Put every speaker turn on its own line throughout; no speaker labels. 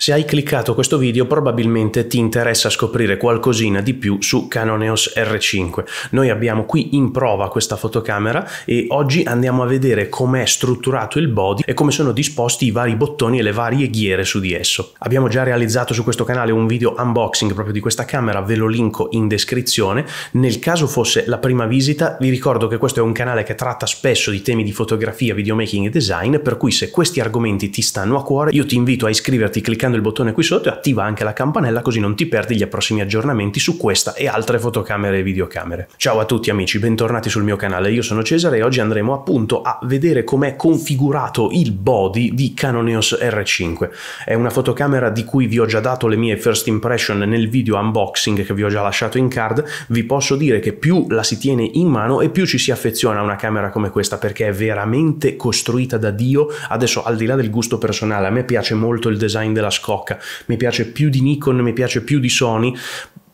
Se hai cliccato questo video probabilmente ti interessa scoprire qualcosina di più su Canon EOS R5. Noi abbiamo qui in prova questa fotocamera e oggi andiamo a vedere com'è strutturato il body e come sono disposti i vari bottoni e le varie ghiere su di esso. Abbiamo già realizzato su questo canale un video unboxing proprio di questa camera, ve lo linko in descrizione. Nel caso fosse la prima visita vi ricordo che questo è un canale che tratta spesso di temi di fotografia, videomaking e design, per cui se questi argomenti ti stanno a cuore io ti invito a iscriverti cliccando cliccando il bottone qui sotto e attiva anche la campanella così non ti perdi gli prossimi aggiornamenti su questa e altre fotocamere e videocamere. Ciao a tutti amici, bentornati sul mio canale, io sono Cesare e oggi andremo appunto a vedere com'è configurato il body di Canon EOS R5. È una fotocamera di cui vi ho già dato le mie first impression nel video unboxing che vi ho già lasciato in card, vi posso dire che più la si tiene in mano e più ci si affeziona a una camera come questa perché è veramente costruita da Dio, adesso al di là del gusto personale, a me piace molto il design della scocca, mi piace più di Nikon, mi piace più di Sony,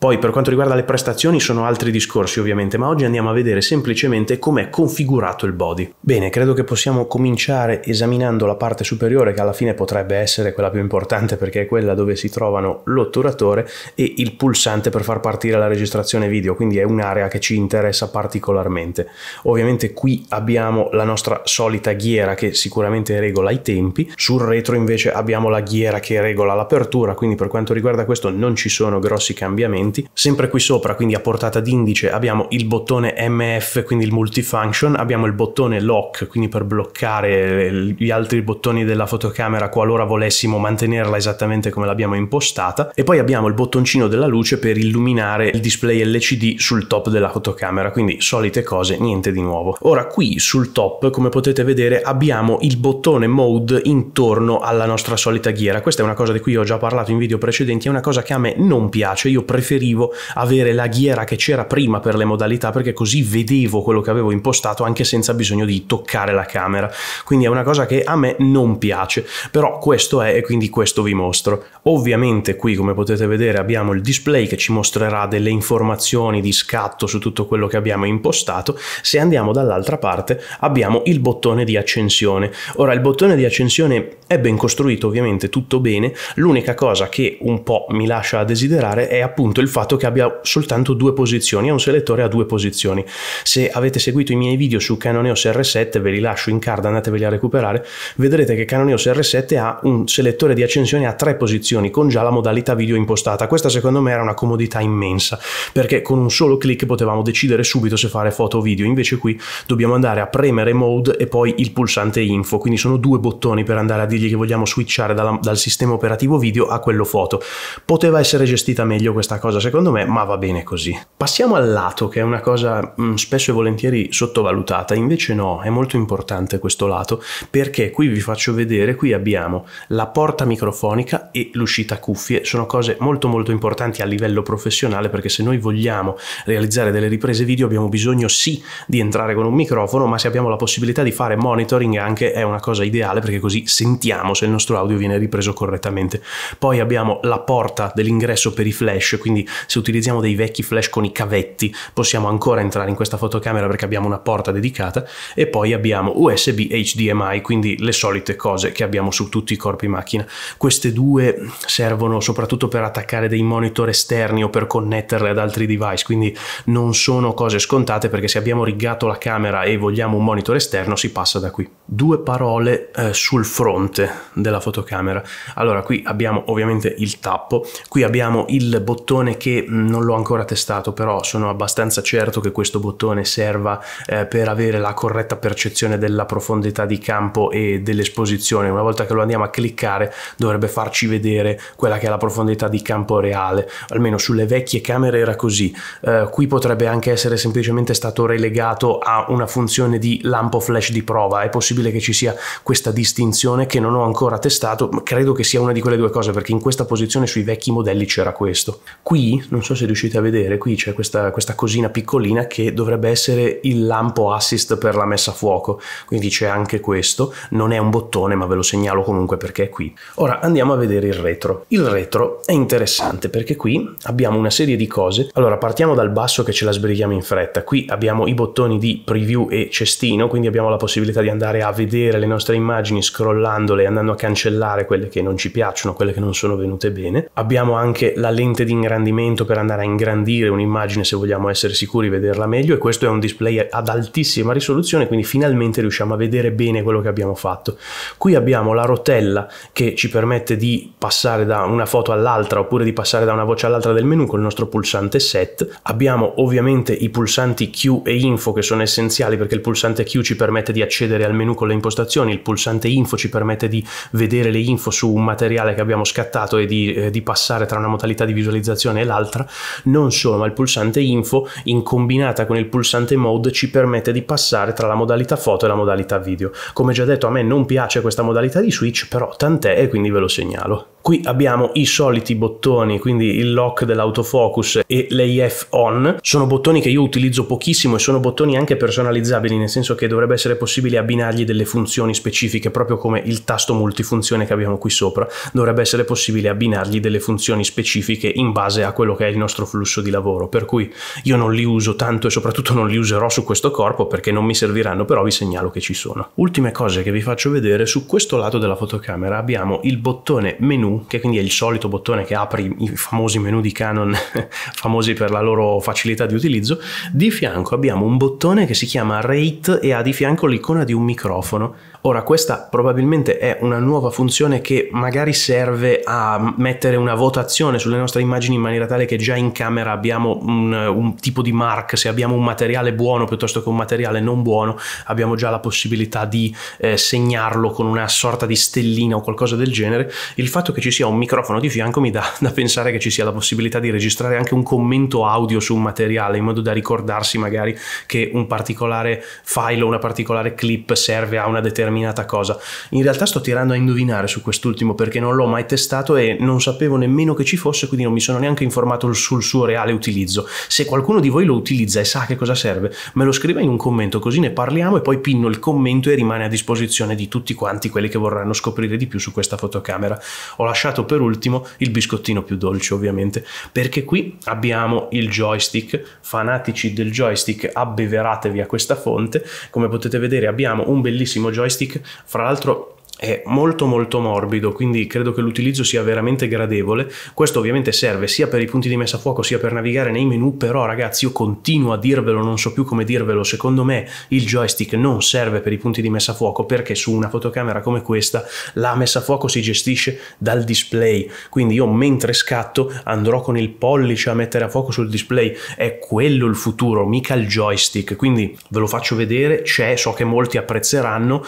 poi per quanto riguarda le prestazioni sono altri discorsi ovviamente, ma oggi andiamo a vedere semplicemente com'è configurato il body. Bene, credo che possiamo cominciare esaminando la parte superiore che alla fine potrebbe essere quella più importante perché è quella dove si trovano l'otturatore e il pulsante per far partire la registrazione video, quindi è un'area che ci interessa particolarmente. Ovviamente qui abbiamo la nostra solita ghiera che sicuramente regola i tempi, sul retro invece abbiamo la ghiera che regola l'apertura, quindi per quanto riguarda questo non ci sono grossi cambiamenti strumenti. Sempre qui sopra, quindi a portata d'indice, abbiamo il bottone MF, quindi il multifunction, abbiamo il bottone lock, quindi per bloccare gli altri bottoni della fotocamera qualora volessimo mantenerla esattamente come l'abbiamo impostata e poi abbiamo il bottoncino della luce per illuminare il display LCD sul top della fotocamera, quindi solite cose, niente di nuovo. Ora qui sul top, come potete vedere, abbiamo il bottone mode intorno alla nostra solita ghiera. Questa è una cosa di cui ho già parlato in video precedenti, è una cosa che a me non piace, io preferisco preferivo avere la ghiera che c'era prima per le modalità perché così vedevo quello che avevo impostato anche senza bisogno di toccare la camera. Quindi è una cosa che a me non piace, però questo è e quindi questo vi mostro. Ovviamente qui come potete vedere abbiamo il display che ci mostrerà delle informazioni di scatto su tutto quello che abbiamo impostato. Se andiamo dall'altra parte abbiamo il bottone di accensione. Ora il bottone di accensione è ben costruito ovviamente tutto bene, l'unica cosa che un po' mi lascia a desiderare è appunto il il fatto che abbia soltanto due posizioni, è un selettore a due posizioni. Se avete seguito i miei video su Canon EOS R7, ve li lascio in card, andateveli a recuperare, vedrete che Canon EOS R7 ha un selettore di accensione a tre posizioni con già la modalità video impostata. Questa secondo me era una comodità immensa, perché con un solo clic potevamo decidere subito se fare foto o video, invece qui dobbiamo andare a premere mode e poi il pulsante info, quindi sono due bottoni per andare a dirgli che vogliamo switchare dalla, dal sistema operativo video a quello foto. Poteva essere gestita meglio questa cosa cosa secondo me, ma va bene così. Passiamo al lato, che è una cosa mh, mm, spesso e volentieri sottovalutata, invece no, è molto importante questo lato, perché qui vi faccio vedere, qui abbiamo la porta microfonica e l'uscita cuffie, sono cose molto molto importanti a livello professionale, perché se noi vogliamo realizzare delle riprese video abbiamo bisogno sì di entrare con un microfono, ma se abbiamo la possibilità di fare monitoring anche è una cosa ideale, perché così sentiamo se il nostro audio viene ripreso correttamente. Poi abbiamo la porta dell'ingresso per i flash, quindi se utilizziamo dei vecchi flash con i cavetti possiamo ancora entrare in questa fotocamera perché abbiamo una porta dedicata e poi abbiamo USB HDMI, quindi le solite cose che abbiamo su tutti i corpi macchina. Queste due servono soprattutto per attaccare dei monitor esterni o per connetterle ad altri device, quindi non sono cose scontate perché se abbiamo rigato la camera e vogliamo un monitor esterno si passa da qui. Due parole eh, sul fronte della fotocamera. Allora qui abbiamo ovviamente il tappo, qui abbiamo il bottone che mm, non l'ho ancora testato, però sono abbastanza certo che questo bottone serva eh, per avere la corretta percezione della profondità di campo e dell'esposizione. Una volta che lo andiamo a cliccare dovrebbe farci vedere quella che è la profondità di campo reale, almeno sulle vecchie camere era così. Eh, qui potrebbe anche essere semplicemente stato relegato a una funzione di lampo flash di prova, è possibile che ci sia questa distinzione che non ho ancora testato, ma credo che sia una di quelle due cose perché in questa posizione sui vecchi modelli c'era questo. Qui non so se riuscite a vedere, qui c'è questa, questa, cosina piccolina che dovrebbe essere il lampo assist per la messa a fuoco, quindi c'è anche questo, non è un bottone ma ve lo segnalo comunque perché è qui. Ora andiamo a vedere il retro. Il retro è interessante perché qui abbiamo una serie di cose, allora partiamo dal basso che ce la sbrighiamo in fretta, qui abbiamo i bottoni di preview e cestino, quindi abbiamo la possibilità di andare a vedere le nostre immagini scrollandole, e andando a cancellare quelle che non ci piacciono, quelle che non sono venute bene, abbiamo anche la lente di ingrandimento suggerimento per andare a ingrandire un'immagine se vogliamo essere sicuri vederla meglio e questo è un display ad altissima risoluzione quindi finalmente riusciamo a vedere bene quello che abbiamo fatto. Qui abbiamo la rotella che ci permette di passare da una foto all'altra oppure di passare da una voce all'altra del menu con il nostro pulsante set. Abbiamo ovviamente i pulsanti Q e info che sono essenziali perché il pulsante Q ci permette di accedere al menu con le impostazioni, il pulsante info ci permette di vedere le info su un materiale che abbiamo scattato e di, eh, di passare tra una modalità di visualizzazione e l'altra. Non solo, ma il pulsante info in combinata con il pulsante mode ci permette di passare tra la modalità foto e la modalità video. Come già detto a me non piace questa modalità di switch, però tant'è e quindi ve lo segnalo. Qui abbiamo i soliti bottoni, quindi il lock dell'autofocus e l'AF on. Sono bottoni che io utilizzo pochissimo e sono bottoni anche personalizzabili, nel senso che dovrebbe essere possibile abbinargli delle funzioni specifiche, proprio come il tasto multifunzione che abbiamo qui sopra. Dovrebbe essere possibile abbinargli delle funzioni specifiche in base a quello che è il nostro flusso di lavoro, per cui io non li uso tanto e soprattutto non li userò su questo corpo perché non mi serviranno, però vi segnalo che ci sono. Ultime cose che vi faccio vedere, su questo lato della fotocamera abbiamo il bottone menu che quindi è il solito bottone che apre i famosi menu di Canon, famosi per la loro facilità di utilizzo, di fianco abbiamo un bottone che si chiama Rate e ha di fianco l'icona di un microfono. Ora, questa probabilmente è una nuova funzione che magari serve a mettere una votazione sulle nostre immagini in maniera tale che già in camera abbiamo un, un tipo di mark, se abbiamo un materiale buono piuttosto che un materiale non buono, abbiamo già la possibilità di eh, segnarlo con una sorta di stellina o qualcosa del genere. Il fatto che ci sia un microfono di fianco mi dà da pensare che ci sia la possibilità di registrare anche un commento audio su un materiale in modo da ricordarsi magari che un particolare file o una particolare clip serve a una determinata cosa. In realtà sto tirando a indovinare su quest'ultimo perché non l'ho mai testato e non sapevo nemmeno che ci fosse, quindi non mi sono neanche informato sul suo reale utilizzo. Se qualcuno di voi lo utilizza e sa che cosa serve, me lo scriva in un commento così ne parliamo e poi pinno il commento e rimane a disposizione di tutti quanti quelli che vorranno scoprire di più su questa fotocamera. Ho la lasciato per ultimo il biscottino più dolce ovviamente, perché qui abbiamo il joystick, fanatici del joystick abbeveratevi a questa fonte, come potete vedere abbiamo un bellissimo joystick, fra l'altro è molto molto morbido, quindi credo che l'utilizzo sia veramente gradevole. Questo ovviamente serve sia per i punti di messa a fuoco sia per navigare nei menu, però ragazzi io continuo a dirvelo, non so più come dirvelo, secondo me il joystick non serve per i punti di messa a fuoco perché su una fotocamera come questa la messa a fuoco si gestisce dal display, quindi io mentre scatto andrò con il pollice a mettere a fuoco sul display, è quello il futuro, mica il joystick, quindi ve lo faccio vedere, c'è, so che molti apprezzeranno,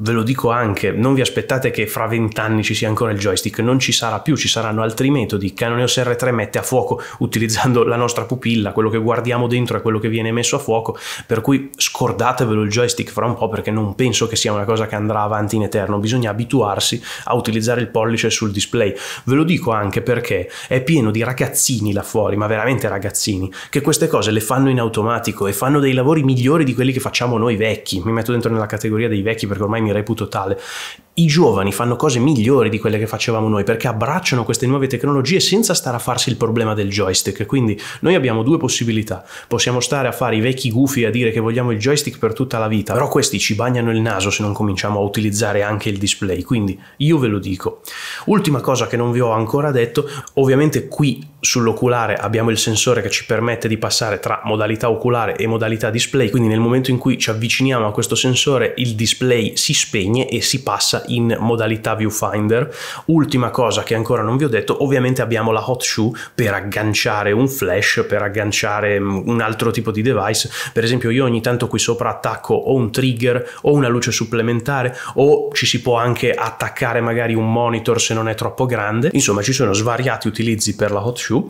ve lo dico anche, non vi aspettate che fra vent'anni ci sia ancora il joystick, non ci sarà più, ci saranno altri metodi. Canoneos R3 mette a fuoco utilizzando la nostra pupilla, quello che guardiamo dentro è quello che viene messo a fuoco, per cui scordatevelo il joystick fra un po' perché non penso che sia una cosa che andrà avanti in eterno, bisogna abituarsi a utilizzare il pollice sul display. Ve lo dico anche perché è pieno di ragazzini là fuori, ma veramente ragazzini, che queste cose le fanno in automatico e fanno dei lavori migliori di quelli che facciamo noi vecchi. Mi metto dentro nella categoria dei vecchi perché ormai mi mi reputo tale i giovani fanno cose migliori di quelle che facevamo noi perché abbracciano queste nuove tecnologie senza stare a farsi il problema del joystick. Quindi noi abbiamo due possibilità. Possiamo stare a fare i vecchi gufi a dire che vogliamo il joystick per tutta la vita, però questi ci bagnano il naso se non cominciamo a utilizzare anche il display. Quindi io ve lo dico. Ultima cosa che non vi ho ancora detto, ovviamente qui sull'oculare abbiamo il sensore che ci permette di passare tra modalità oculare e modalità display, quindi nel momento in cui ci avviciniamo a questo sensore il display si spegne e si passa in modalità viewfinder. Ultima cosa che ancora non vi ho detto, ovviamente abbiamo la hot shoe per agganciare un flash, per agganciare mm, un altro tipo di device. Per esempio io ogni tanto qui sopra attacco o un trigger o una luce supplementare o ci si può anche attaccare magari un monitor se non è troppo grande. Insomma ci sono svariati utilizzi per la hot shoe.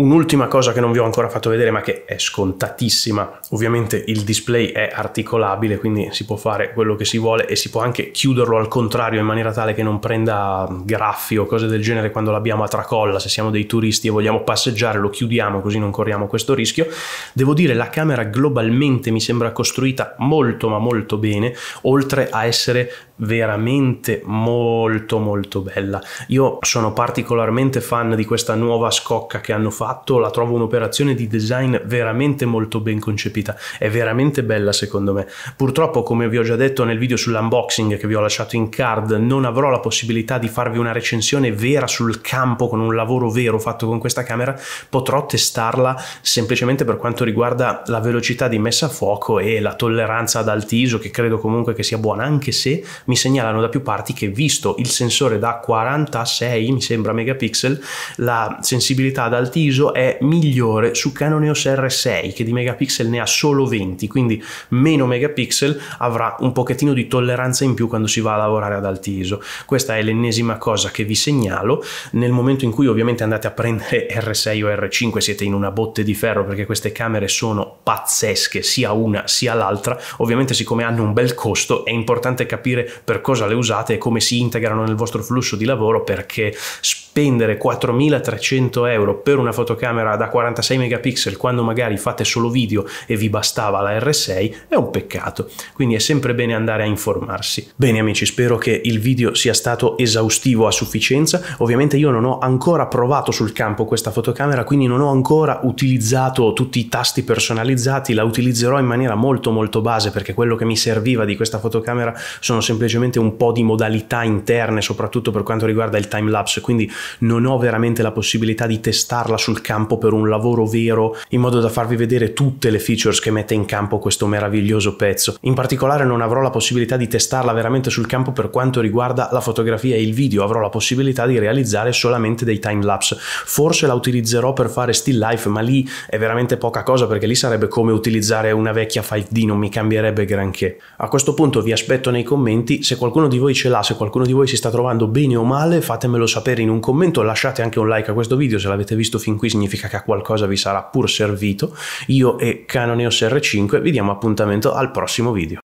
Un'ultima cosa che non vi ho ancora fatto vedere ma che è scontatissima, ovviamente il display è articolabile quindi si può fare quello che si vuole e si può anche chiuderlo al contatto contrario in maniera tale che non prenda graffi o cose del genere quando l'abbiamo a tracolla, se siamo dei turisti e vogliamo passeggiare lo chiudiamo così non corriamo questo rischio. Devo dire la camera globalmente mi sembra costruita molto ma molto bene, oltre a essere veramente molto molto bella. Io sono particolarmente fan di questa nuova scocca che hanno fatto, la trovo un'operazione di design veramente molto ben concepita, è veramente bella secondo me. Purtroppo come vi ho già detto nel video sull'unboxing che vi ho lasciato in card non avrò la possibilità di farvi una recensione vera sul campo con un lavoro vero fatto con questa camera, potrò testarla semplicemente per quanto riguarda la velocità di messa a fuoco e la tolleranza ad alti ISO che credo comunque che sia buona anche se mi segnalano da più parti che visto il sensore da 46 mi sembra megapixel la sensibilità ad alti ISO è migliore su Canon EOS R6 che di megapixel ne ha solo 20 quindi meno megapixel avrà un pochettino di tolleranza in più quando si va a lavorare ad alti ISO questa è l'ennesima cosa che vi segnalo nel momento in cui ovviamente andate a prendere R6 o R5 siete in una botte di ferro perché queste camere sono pazzesche sia una sia l'altra ovviamente siccome hanno un bel costo è importante capire per cosa le usate e come si integrano nel vostro flusso di lavoro perché spesso spendere 4.300 euro per una fotocamera da 46 megapixel quando magari fate solo video e vi bastava la R6 è un peccato, quindi è sempre bene andare a informarsi. Bene amici, spero che il video sia stato esaustivo a sufficienza, ovviamente io non ho ancora provato sul campo questa fotocamera, quindi non ho ancora utilizzato tutti i tasti personalizzati, la utilizzerò in maniera molto molto base perché quello che mi serviva di questa fotocamera sono semplicemente un po' di modalità interne, soprattutto per quanto riguarda il time lapse, quindi non ho veramente la possibilità di testarla sul campo per un lavoro vero in modo da farvi vedere tutte le features che mette in campo questo meraviglioso pezzo. In particolare non avrò la possibilità di testarla veramente sul campo per quanto riguarda la fotografia e il video, avrò la possibilità di realizzare solamente dei timelapse. Forse la utilizzerò per fare still life, ma lì è veramente poca cosa perché lì sarebbe come utilizzare una vecchia 5D, non mi cambierebbe granché. A questo punto vi aspetto nei commenti, se qualcuno di voi ce l'ha, se qualcuno di voi si sta trovando bene o male, fatemelo sapere in un commento commento, lasciate anche un like a questo video, se l'avete visto fin qui significa che a qualcosa vi sarà pur servito. Io e Canon EOS R5 vi diamo appuntamento al prossimo video.